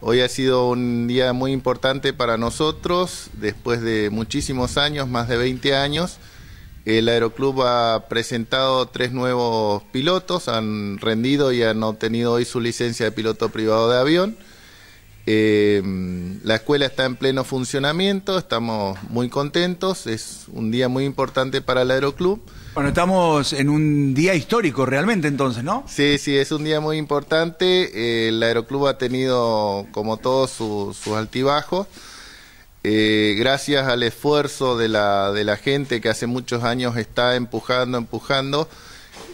Hoy ha sido un día muy importante para nosotros, después de muchísimos años, más de 20 años. El Aeroclub ha presentado tres nuevos pilotos, han rendido y han obtenido hoy su licencia de piloto privado de avión. Eh, la escuela está en pleno funcionamiento, estamos muy contentos, es un día muy importante para el Aeroclub. Bueno, estamos en un día histórico realmente entonces, ¿no? Sí, sí, es un día muy importante. Eh, el Aeroclub ha tenido, como todos, sus altibajos. Eh, gracias al esfuerzo de la, de la gente que hace muchos años está empujando, empujando,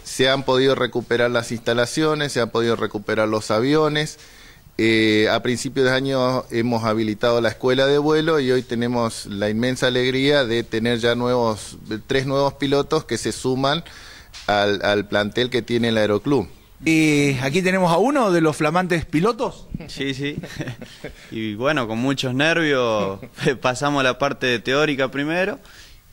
se han podido recuperar las instalaciones, se han podido recuperar los aviones. Eh, a principios de año hemos habilitado la escuela de vuelo y hoy tenemos la inmensa alegría de tener ya nuevos, tres nuevos pilotos que se suman al, plantel que tiene el Aeroclub. Y aquí tenemos a uno de los flamantes pilotos. Sí, sí. Y bueno, con muchos nervios pasamos la parte teórica primero.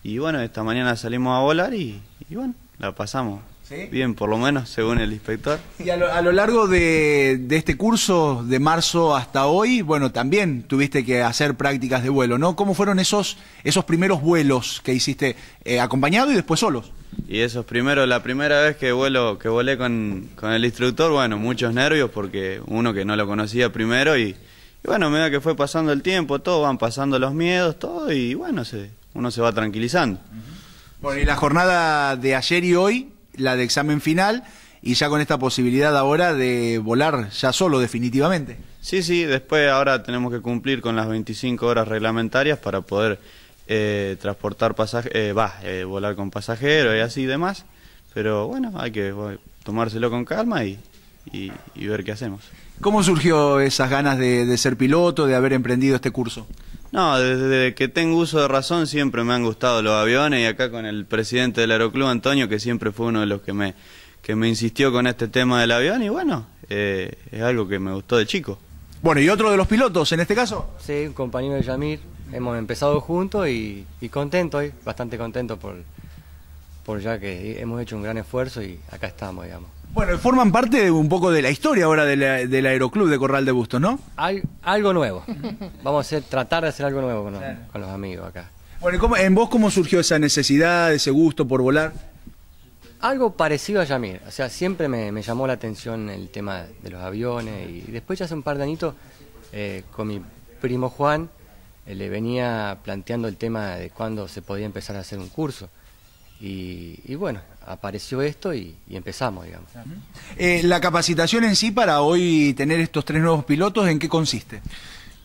Y bueno, esta mañana salimos a volar y bueno, la pasamos. Bien, por lo menos, según el inspector. Y a lo, largo de, este curso, de marzo hasta hoy, bueno, también tuviste que hacer prácticas de vuelo, ¿no? ¿Cómo fueron esos, esos primeros vuelos que hiciste eh, acompañado y después solos? Y esos primeros, la primera vez que vuelo, que volé con, el instructor, bueno, muchos nervios porque uno que no lo conocía primero y, bueno, bueno, da que fue pasando el tiempo, todo, van pasando los miedos, todo, y bueno, se, uno se va tranquilizando. Bueno, y la jornada de ayer y hoy, la de examen final y ya con esta posibilidad ahora de volar ya solo definitivamente. Sí, sí, después ahora tenemos que cumplir con las 25 horas reglamentarias para poder eh, transportar pasajeros, eh, va, eh, volar con pasajeros y así y demás, pero bueno, hay que tomárselo con calma y, y, ver qué hacemos. ¿Cómo surgió esas ganas de ser piloto, de haber emprendido este curso? No, desde que tengo uso de razón siempre me han gustado los aviones y acá con el presidente del Aeroclub, Antonio, que siempre fue uno de los que me, que me insistió con este tema del avión y bueno, eh, es algo que me gustó de chico. Bueno, ¿y otro de los pilotos en este caso? Sí, un compañero de Yamir, hemos empezado juntos y, contento, hoy, bastante contento por, por ya que hemos hecho un gran esfuerzo y acá estamos, digamos. Bueno, forman parte un poco de la historia ahora del Aeroclub de Corral de Bustos, ¿no? algo nuevo. Vamos a tratar de hacer algo nuevo con los, amigos acá. Bueno, ¿en vos cómo surgió esa necesidad, ese gusto por volar? Algo parecido a Yamir. O sea, siempre me, llamó la atención el tema de los aviones. Y después, ya hace un par de añitos, eh, con mi primo Juan, eh, le venía planteando el tema de cuándo se podía empezar a hacer un curso. Y, bueno, apareció esto y, empezamos, digamos. Eh, la capacitación en sí para hoy tener estos tres nuevos pilotos, ¿en qué consiste?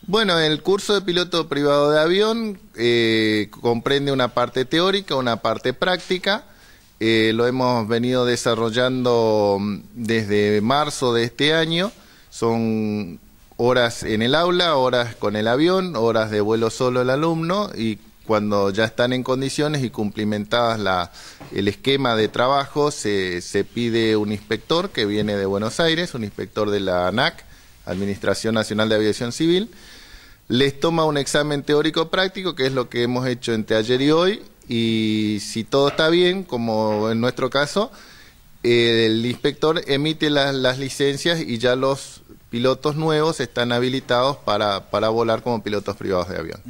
Bueno, el curso de piloto privado de avión eh, comprende una parte teórica, una parte práctica. Eh, lo hemos venido desarrollando mm, desde marzo de este año. Son horas en el aula, horas con el avión, horas de vuelo solo el alumno y cuando ya están en condiciones y cumplimentadas el esquema de trabajo, se, pide un inspector que viene de Buenos Aires, un inspector de la ANAC, Administración Nacional de Aviación Civil, les toma un examen teórico práctico, que es lo que hemos hecho entre ayer y hoy, y si todo está bien, como en nuestro caso, el inspector emite las licencias y ya los pilotos nuevos están habilitados para, para volar como pilotos privados de avión.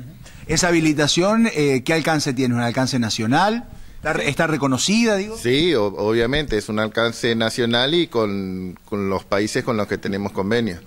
¿Esa habilitación eh, qué alcance tiene? ¿Un alcance nacional? ¿Está reconocida, digo? Sí, obviamente, es un alcance nacional y con, con, los países con los que tenemos convenios.